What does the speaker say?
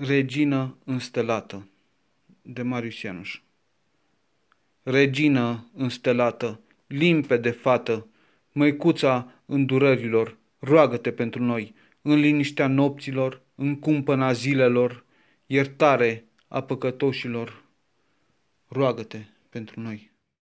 Regină înstelată de Marius Ianuș Regină înstelată, limpede fată, măicuța îndurărilor, roagă-te pentru noi, în liniștea nopților, în cumpăna zilelor, iertare a păcătoșilor, roagă-te pentru noi.